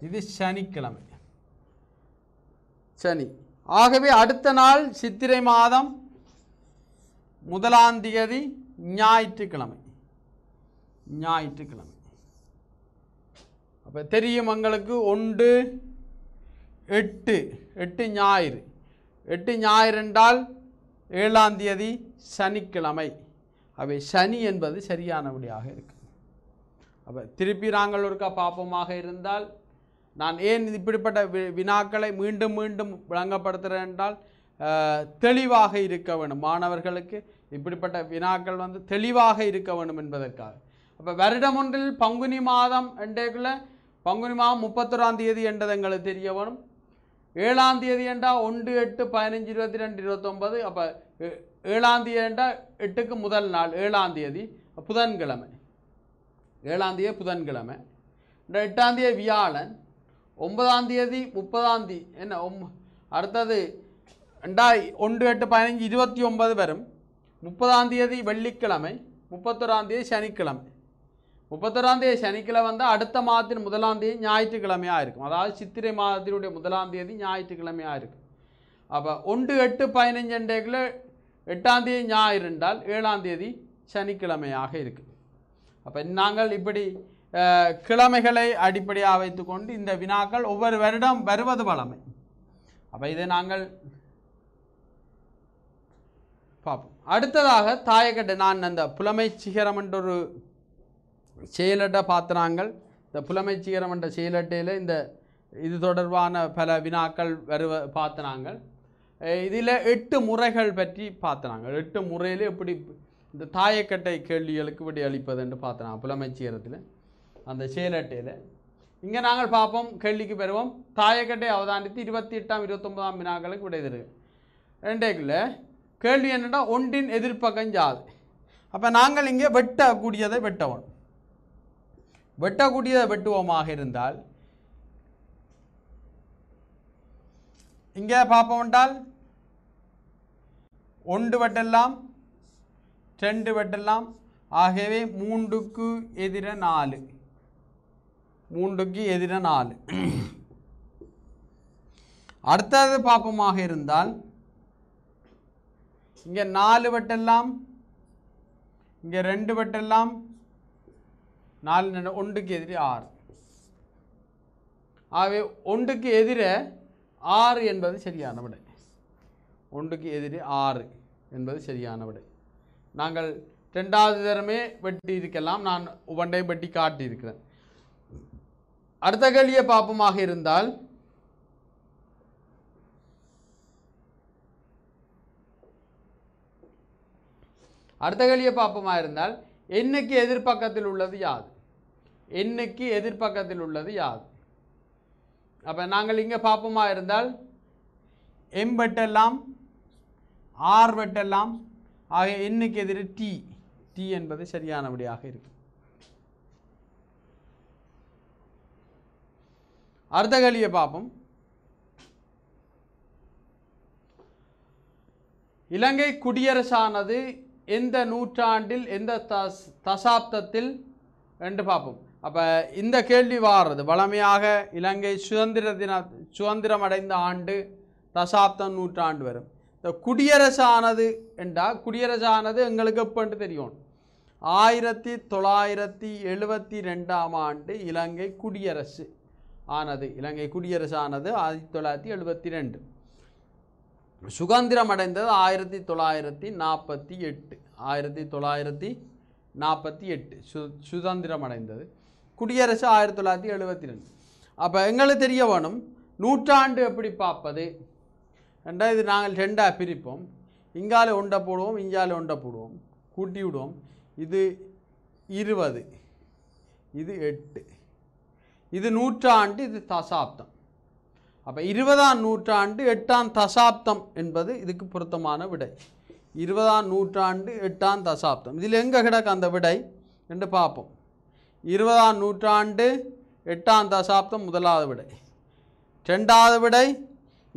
இது சனிக்கிழமை சனி ஆகவே அடுத்த நாள் சித்திரை மாதம் முதலாம் தேதி ஞாயிற்றுக்கிழமை ஞாயிற்றுக்கிழமை அப்போ தெரியும் எங்களுக்கு ஒன்று எட்டு எட்டு ஞாயிறு எட்டு ஞாயிறு என்றால் ஏழாம் தேதி சனிக்கிழமை அவை சனி என்பது சரியானபடியாக இருக்கு அப்போ திருப்பி நாங்கள் பாப்பமாக இருந்தால் நான் ஏன் இப்படிப்பட்ட வி வினாக்களை மீண்டும் மீண்டும் விளங்கப்படுத்துகிறேன் என்றால் தெளிவாக இருக்க வேண்டும் மாணவர்களுக்கு இப்படிப்பட்ட வினாக்கள் வந்து தெளிவாக இருக்க வேண்டும் என்பதற்காக அப்போ வருடம் ஒன்றில் பங்குனி மாதம் என்றேக்குள்ள பங்குனி மாதம் முப்பத்தொராந்தேதி என்றது எங்களுக்கு தெரிய வேணும் ஏழாம் தேதி என்றால் ஒன்று எட்டு பதினஞ்சு இருபத்தி ரெண்டு இருபத்தொம்பது அப்போ ஏழாம் தேதி என்றால் எட்டுக்கு முதல் நாள் ஏழாம் தேதி புதன்கிழமை ஏழாம் தேதி புதன்கிழமை எட்டாம் தேதி வியாழன் ஒன்பதாம் தேதி முப்பதாம் தேதி என்ன ஒம் அடுத்தது ரெண்டாய் ஒன்று எட்டு பதினஞ்சு இருபத்தி ஒன்பது வரும் முப்பதாம் தேதி வெள்ளிக்கிழமை முப்பத்தொராந்தேதி சனிக்கிழமை முப்பத்தொராம் தேதி சனிக்கிழமை வந்தால் அடுத்த மாதத்தின் முதலாம் தேதி ஞாயிற்றுக்கிழமையாக இருக்கும் அதாவது சித்திரை மாதத்தினுடைய முதலாம் தேதி ஞாயிற்றுக்கிழமையாக இருக்கும் அப்போ ஒன்று எட்டு பதினஞ்சு அண்டைக்குள்ள எட்டாம் தேதி ஞாயிறு என்றால் ஏழாம் தேதி சனிக்கிழமையாக இருக்குது அப்போ நாங்கள் இப்படி கிழமைகளை அடிப்படையாக வைத்துக்கொண்டு இந்த வினாக்கள் ஒவ்வொரு வருடம் வருவது வளமை அப்போ இதை நாங்கள் பார்ப்போம் அடுத்ததாக தாயக்கட்டை நான் அந்த புலமை சிகரம் என்றொரு செயலட்டை பார்த்துனாங்கள் இந்த புலமைச்சீகரம் என்ற செயலட்டையில் இந்த இது தொடர்பான பல வினாக்கள் வருவ பார்த்துனாங்கள் இதில் எட்டு முறைகள் பற்றி பார்த்துனாங்க எட்டு முறையில் எப்படி இந்த தாயக்கட்டை கேள்விகளுக்கு இப்படி அளிப்பது என்று பார்த்தனா புலமைச்சிகரத்தில் அந்த செயலட்டையில் இங்கே நாங்கள் பார்ப்போம் கேள்விக்கு பெறுவோம் தாயக்கட்டை அவதானித்து இருபத்தி எட்டாம் இருபத்தொம்பதாம் வினாக்களுக்கு விடை தருது ரெண்டேக்குள்ள கேள்வி என்னென்னா ஒன்றின் எதிர்ப்பக்கம் ஜாது அப்போ நாங்கள் இங்கே வெட்டக்கூடியதை வெட்டவன் வெட்டக்கூடியதை வெட்டுவோமாக இருந்தால் இங்கே பார்ப்போம்ட்டால் ஒன்று வெட்டெல்லாம் ரெண்டு வெட்டெல்லாம் ஆகவே மூன்றுக்கு எதிர நாலு மூன்றுக்கு எதிர நாலு அடுத்தது பார்ப்போமாக இருந்தால் இங்கே நாலு வெட்டெல்லாம் இங்கே ரெண்டு வெட்டெல்லாம் நாலு രണ്ട് ஒன்றுக்கு എതിരെ ஆறு ஆகவே ஒன்றுக்கு எதிரே ஆறு என்பது சரியான விடை ஒன்றுக்கு எதிரே ஆறு என்பது சரியான விடை நாங்கள் ரெண்டாவது தரமே வெட்டி இருக்கலாம் நான் ஒவ்வொன்றையும் வெட்டி காட்டியிருக்கிறேன் அடுத்த கேள்வியை பாப்பமாக இருந்தால் அடுத்த கேள்வியை பாப்பமாக இருந்தால் என்னைக்கு எதிர்பக்கத்தில் உள்ளது யாது என்னைக்கு எதிர்பக்கத்தில் உள்ளது யாது அப்போ நாங்கள் இங்கே பார்ப்போமா இருந்தால் எம் வெட்டெல்லாம் ஆர் வெட்டெல்லாம் ஆகிய என்னைக்கு எதிர் டி டி என்பது சரியானபடியாக இருக்கும் அடுத்த கேள்வியை பார்ப்போம் இலங்கை குடியரசானது எந்த நூற்றாண்டில் எந்த தஸ் தசாப்தத்தில் என்று பார்ப்போம் அப்போ இந்த கேள்வி வாடுறது வளமையாக இலங்கை சுதந்திர தின சுதந்திரம் அடைந்த ஆண்டு தசாப்தம் நூற்றாண்டு வரும் இந்த குடியரசானது என்றால் குடியரசானது எங்களுக்கு எப்போன்ட்டு தெரியும் ஆயிரத்தி தொள்ளாயிரத்தி எழுபத்தி ரெண்டாம் ஆண்டு இலங்கை குடியரசு ஆனது இலங்கை குடியரசானது ஆயிரத்தி தொள்ளாயிரத்தி எழுபத்தி ரெண்டு சுதந்திரம் அடைந்தது ஆயிரத்தி தொள்ளாயிரத்தி நாற்பத்தி எட்டு ஆயிரத்தி தொள்ளாயிரத்தி நாற்பத்தி எட்டு சு சுதந்திரம் அடைந்தது குடியரசு ஆயிரத்தி தொள்ளாயிரத்தி எழுபத்தி ரெண்டு அப்போ எங்களுக்கு தெரிய வேணும் நூற்றாண்டு எப்படி பார்ப்பது ரெண்டா இது நாங்கள் ரெண்டாக பிரிப்போம் இங்கால உண்டை போடுவோம் இங்கால உண்டை போடுவோம் கூட்டி விடுவோம் இது இருபது இது எட்டு இது நூற்றாண்டு இது தசாப்தம் அப்போ இருபதாம் நூற்றாண்டு எட்டாம் தசாப்தம் என்பது இதுக்கு பொருத்தமான விடை இருபதாம் நூற்றாண்டு எட்டாம் தசாப்தம் இதில் எங்கே கிடக்கு அந்த விடை என்று பார்ப்போம் இருபதாம் நூற்றாண்டு எட்டாம் தசாப்தம் முதலாவது விடை ரெண்டாவது விடை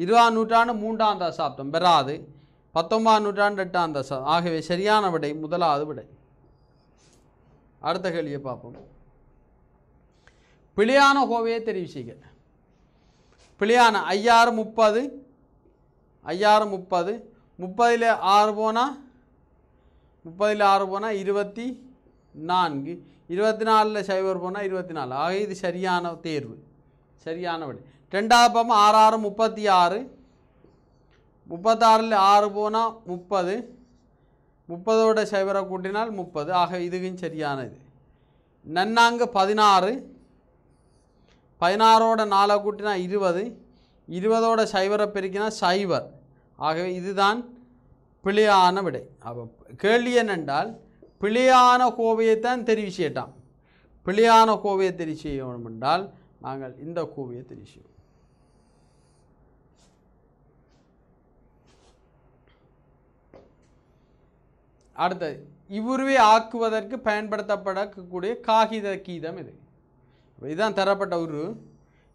இருபதாம் நூற்றாண்டு மூன்றாம் தசாப்தம் பெறாது பத்தொன்பதாம் நூற்றாண்டு எட்டாம் தசாப்தம் ஆகவே சரியான விடை முதலாவது விடை அடுத்த கேள்வியை பார்ப்போம் பிழையான கோவையை தெரிவு செய்கிறேன் பிளியான ஐயாறு முப்பது ஐயாறு முப்பது முப்பதில் ஆறு போனால் முப்பதில் ஆறு போனால் இருபத்தி நான்கு இருபத்தி நாலில் சைவர் போனால் இருபத்தி நாலு ஆக இது சரியான தேர்வு சரியான வழி ரெண்டாவது பாம்பு ஆறு ஆறு முப்பத்தி ஆறு முப்பத்தாறில் ஆறு போனால் முப்பது முப்பதோட சைவரை கூட்டினால் முப்பது ஆக இதுவும் சரியானது நன்னாங்கு பதினாறு பதினாறோட நாலை கூட்டினா இருபது இருபதோட சைவரை பெருக்கினா சைவர் ஆகவே இதுதான் பிழையான விடை அப்போ கேள்வி என்னென்றால் பிழையான கோவையைத்தான் தெரிவு செய்யட்டான் பிழையான கோவையை தெரிவு செய்யணும் என்றால் நாங்கள் இந்த கோவையை தெரிவு செய்வோம் அடுத்தது இவ்வுருவை ஆக்குவதற்கு பயன்படுத்தப்படக்கூடிய காகித கீதம் இது இதுதான் தரப்பட்ட உரு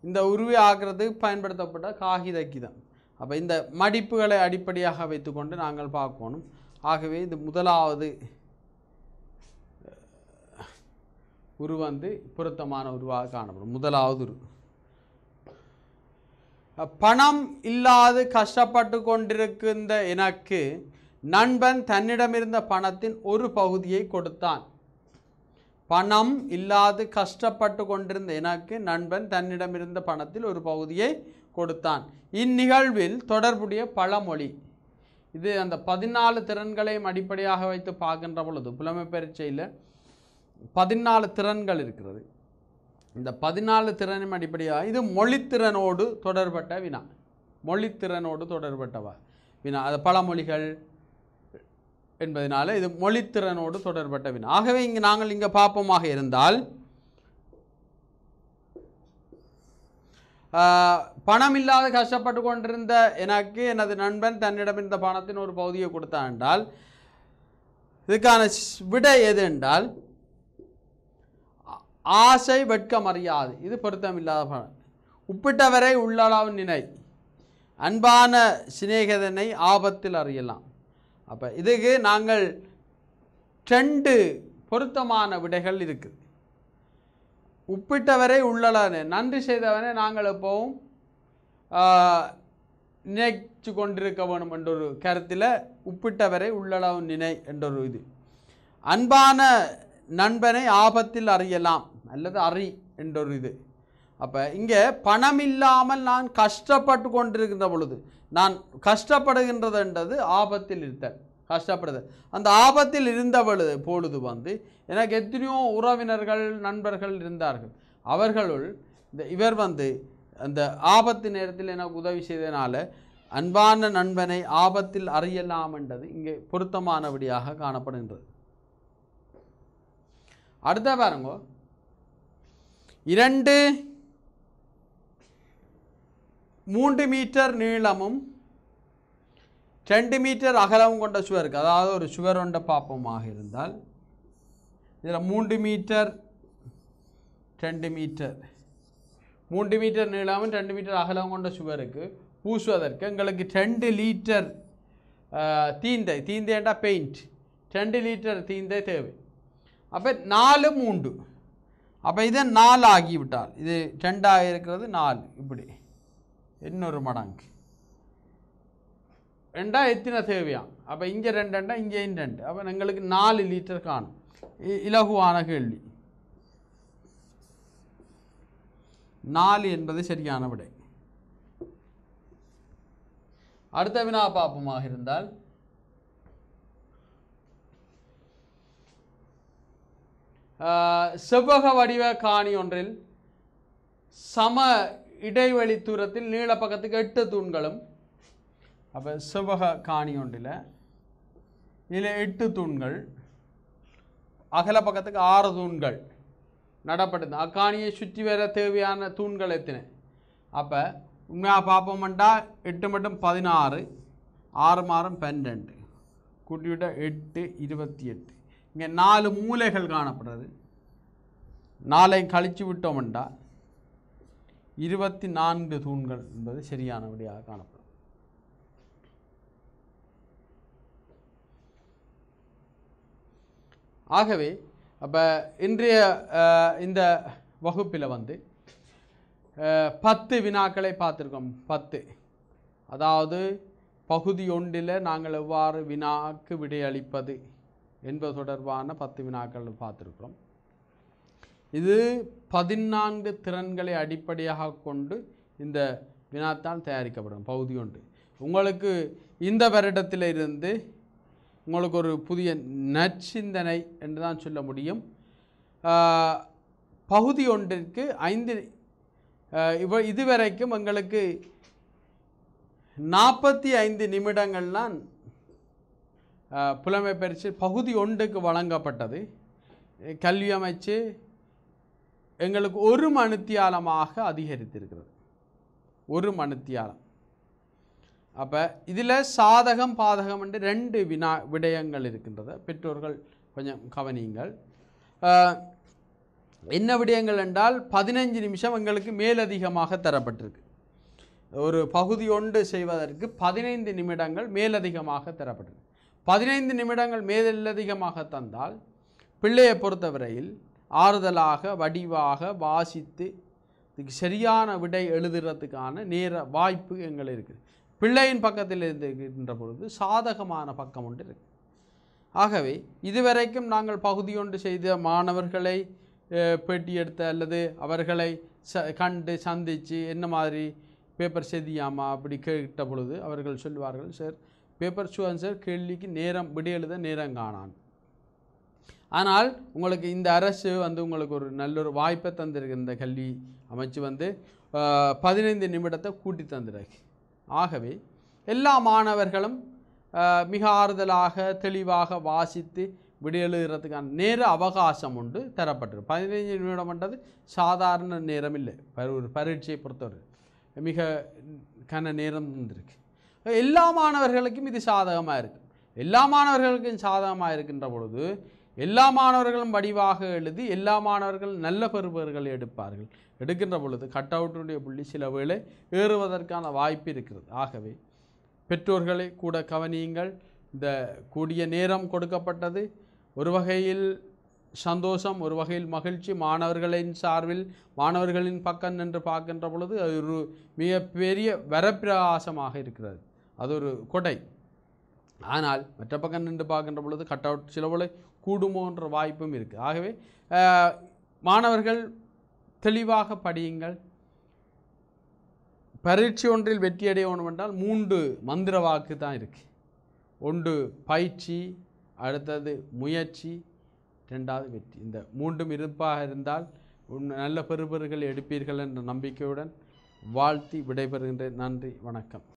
இந்த உருவி ஆக்கிறதுக்கு பயன்படுத்தப்பட்ட காகித கீதம் அப்போ இந்த மடிப்புகளை அடிப்படையாக வைத்துக்கொண்டு நாங்கள் பார்க்கணும் ஆகவே இது முதலாவது உரு வந்து பொருத்தமான உருவாக காணப்படும் முதலாவது உரு பணம் இல்லாது கஷ்டப்பட்டு கொண்டிருக்கின்ற எனக்கு நண்பன் தன்னிடமிருந்த பணத்தின் ஒரு பகுதியை கொடுத்தான் பணம் இல்லாது கஷ்டப்பட்டு கொண்டிருந்த எனக்கு நண்பன் தன்னிடமிருந்த பணத்தில் ஒரு பகுதியை கொடுத்தான் இந்நிகழ்வில் தொடர்புடைய பழமொழி இது அந்த பதினாலு திறன்களையும் அடிப்படையாக வைத்து பார்க்கின்ற பொழுது புலமை பரீட்சையில் பதினாலு திறன்கள் இருக்கிறது இந்த பதினாலு திறனும் அடிப்படையாக இது மொழித்திறனோடு தொடர்பட்ட வினா மொழித்திறனோடு தொடர்பட்டவா வினா அது பழமொழிகள் என்பதனால இது மொழித்திறனோடு தொடர்பட்ட வினா ஆகவே இங்கு நாங்கள் இங்கே பார்ப்போமாக இருந்தால் பணம் இல்லாத கஷ்டப்பட்டு கொண்டிருந்த எனக்கு எனது நண்பன் தன்னிடம் இந்த பணத்தின் ஒரு பகுதியை கொடுத்தான் என்றால் இதுக்கான விட எது என்றால் ஆசை வெட்கம் அறியாது இது பொருத்தமில்லாத பணம் உப்பிட்டவரை உள்ளளவு நினை அன்பான சிநேகிதனை ஆபத்தில் அறியலாம் அப்போ இதுக்கு நாங்கள் ரெண்டு பொருத்தமான விடைகள் இருக்குது உப்பிட்டவரை உள்ளளவனே நன்றி செய்தவனே நாங்கள் எப்போவும் நினைச்சு கொண்டிருக்க வேணும் என்ற ஒரு கருத்தில் உப்பிட்டவரை உள்ளளவு நினை என்றொரு இது அன்பான நண்பனை ஆபத்தில் அறியலாம் அல்லது அறி என்றொரு இது அப்போ இங்கே பணம் இல்லாமல் நான் கஷ்டப்பட்டு கொண்டிருக்கின்ற பொழுது நான் கஷ்டப்படுகின்றதுன்றது ஆபத்தில் இருத்தல் கஷ்டப்படுது அந்த ஆபத்தில் இருந்தவளது பொழுது வந்து எனக்கு எத்தனையோ உறவினர்கள் நண்பர்கள் இருந்தார்கள் அவர்களுள் இந்த இவர் வந்து அந்த ஆபத்து நேரத்தில் எனக்கு உதவி செய்தனால அன்பான நண்பனை ஆபத்தில் அறியலாம் என்றது இங்கே பொருத்தமானபடியாக காணப்படுகின்றது அடுத்த பாருங்க இரண்டு மூன்று மீட்டர் நீளமும் ரெண்டு மீட்டர் அகலமும் கொண்ட சுவருக்கு அதாவது ஒரு சுவர் கொண்ட பாப்பமாக இருந்தால் இதில் மூன்று மீட்டர் ரெண்டு மீட்டர் மூன்று மீட்டர் நீளமும் ரெண்டு மீட்டர் அகலம் கொண்ட சுவருக்கு பூசுவதற்கு எங்களுக்கு ரெண்டு லீட்டர் தீந்தை தீந்தைண்டா பெயிண்ட் ரெண்டு லீட்டர் தீந்தை தேவை அப்போ நாலு மூன்று அப்போ இதை நாலு ஆகிவிட்டால் இது ரெண்டாக இருக்கிறது நாலு இப்படி இன்னொரு மடங்கு ரெண்டா எத்தனை தேவையாம் அப்போ இங்கே ரெண்டு ரெண்டா இங்கேயும் ரெண்டு அப்போ எங்களுக்கு நாலு லிட்டர் காணும் இலகுவான கேள்வி நாலு என்பது சரியான விடை அடுத்த வினா பாப்பமாக இருந்தால் செவ்வக வடிவ காணி ஒன்றில் சம இடைவெளி தூரத்தில் நீள பக்கத்துக்கு எட்டு தூண்களும் அப்போ செவ்வக காணி ஒன்றில் இதில் எட்டு தூண்கள் அகல பக்கத்துக்கு ஆறு தூண்கள் நடப்படுது அக்காணியை சுற்றி வர தேவையான தூண்கள் எத்தினேன் அப்போ உண்மையாக பார்ப்போம்டா எட்டு மட்டும் பதினாறு ஆறு மாறும் பன்னெண்டு கூட்டிவிட்ட எட்டு இருபத்தி எட்டு இங்கே நாலு மூலைகள் காணப்படுறது நாளை கழித்து விட்டோம்டா இருபத்தி நான்கு தூண்கள் என்பது சரியான விடையாக காணப்படும் ஆகவே அப்போ இன்றைய இந்த வகுப்பில் வந்து பத்து வினாக்களை பார்த்துருக்கோம் பத்து அதாவது பகுதி ஒன்றில் நாங்கள் எவ்வாறு வினாக்கு விடையளிப்பது என்பது தொடர்பான பத்து வினாக்கள் பார்த்துருக்குறோம் இது பதினான்கு திறன்களை அடிப்படையாக கொண்டு இந்த வினாத்தால் தயாரிக்கப்படும் பகுதி ஒன்று உங்களுக்கு இந்த வருடத்திலிருந்து உங்களுக்கு ஒரு புதிய நற்சிந்தனை என்று தான் சொல்ல முடியும் பகுதி ஒன்றிற்கு ஐந்து இவ இதுவரைக்கும் எங்களுக்கு நாற்பத்தி ஐந்து நிமிடங்கள்லாம் புலமை பயிற்சி பகுதி ஒன்றுக்கு வழங்கப்பட்டது கல்வி அமைச்சு எங்களுக்கு ஒரு மணித்தியாலமாக அதிகரித்திருக்கிறது ஒரு மணித்தியாலம் அப்போ இதில் சாதகம் பாதகம் என்று ரெண்டு வினா விடயங்கள் இருக்கின்றது பெற்றோர்கள் கொஞ்சம் கவனியுங்கள் என்ன விடயங்கள் என்றால் பதினஞ்சு நிமிஷம் எங்களுக்கு மேலதிகமாக தரப்பட்டிருக்கு ஒரு பகுதி ஒன்று செய்வதற்கு பதினைந்து நிமிடங்கள் மேலதிகமாக தரப்பட்டிருக்கு பதினைந்து நிமிடங்கள் மேலதிகமாக தந்தால் பிள்ளையை பொறுத்தவரையில் ஆறுதலாக வடிவாக வாசித்து இதுக்கு சரியான விடை எழுதுறதுக்கான நேர வாய்ப்பு எங்கள் இருக்குது பிள்ளையின் பக்கத்தில் இருந்துகின்ற பொழுது சாதகமான பக்கம் ஒன்று இருக்குது ஆகவே இதுவரைக்கும் நாங்கள் ஒன்று செய்த மாணவர்களை பேட்டி எடுத்த அல்லது அவர்களை ச கண்டு சந்தித்து என்ன மாதிரி பேப்பர் செய்தியாமா அப்படி கேட்ட பொழுது அவர்கள் சொல்லுவார்கள் சார் பேப்பர் சுவன் சார் கேள்விக்கு நேரம் விடியெழுத நேரம் காணான் ஆனால் உங்களுக்கு இந்த அரசு வந்து உங்களுக்கு ஒரு நல்ல ஒரு வாய்ப்பை தந்திருக்கு இந்த கல்வி அமைச்சு வந்து பதினைந்து நிமிடத்தை கூட்டி தந்துடுறாங்க ஆகவே எல்லா மாணவர்களும் மிக ஆறுதலாக தெளிவாக வாசித்து விடியெழுகிறதுக்கான நேர அவகாசம் உண்டு தரப்பட்டிருக்கு பதினைஞ்சு நிமிடம்ன்றது சாதாரண நேரம் இல்லை ஒரு பரீட்சையை பொறுத்தவரை மிக கன நேரம் இருந்திருக்கு எல்லா மாணவர்களுக்கும் இது சாதகமாக இருக்குது எல்லா மாணவர்களுக்கும் சாதகமாக இருக்கின்ற பொழுது எல்லா மாணவர்களும் வடிவாக எழுதி எல்லா மாணவர்கள் நல்ல பெறுபவர்கள் எடுப்பார்கள் எடுக்கின்ற பொழுது கட் அவுட்டுடைய புள்ளி சில வேளை ஏறுவதற்கான வாய்ப்பு இருக்கிறது ஆகவே பெற்றோர்களை கூட கவனியுங்கள் இந்த கூடிய நேரம் கொடுக்கப்பட்டது ஒரு வகையில் சந்தோஷம் ஒரு வகையில் மகிழ்ச்சி மாணவர்களின் சார்பில் மாணவர்களின் பக்கம் நின்று பார்க்கின்ற பொழுது அது ஒரு மிகப்பெரிய வரப்பிரகாசமாக இருக்கிறது அது ஒரு கொடை ஆனால் மற்ற பக்கம் நின்று பார்க்கின்ற பொழுது கட் அவுட் சிலவளை கூடுமோன்ற வாய்ப்பும் இருக்குது ஆகவே மாணவர்கள் தெளிவாக படியுங்கள் பரீட்சை ஒன்றில் வெற்றியடைய வேண்டும் என்றால் மூன்று மந்திர வாக்கு தான் இருக்குது ஒன்று பயிற்சி அடுத்தது முயற்சி ரெண்டாவது வெற்றி இந்த மூன்றும் இருப்பாக இருந்தால் நல்ல பெறுபர்கள் எடுப்பீர்கள் என்ற நம்பிக்கையுடன் வாழ்த்தி விடைபெறுகின்றேன் நன்றி வணக்கம்